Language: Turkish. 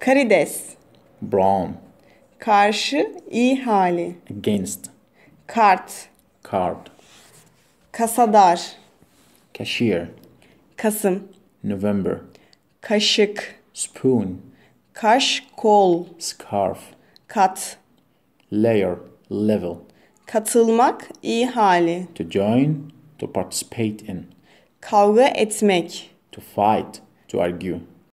Karides. Brown. Karşı iyi hali. Against. Kart. Card. Kasadar. Cashier. Kasım. November. Kaşık. Spoon. Kaş kol. Scarf. Kat. Layer. Level. Katılmak iyi hali. To join. To participate in. Kavga etmek. To fight. To argue.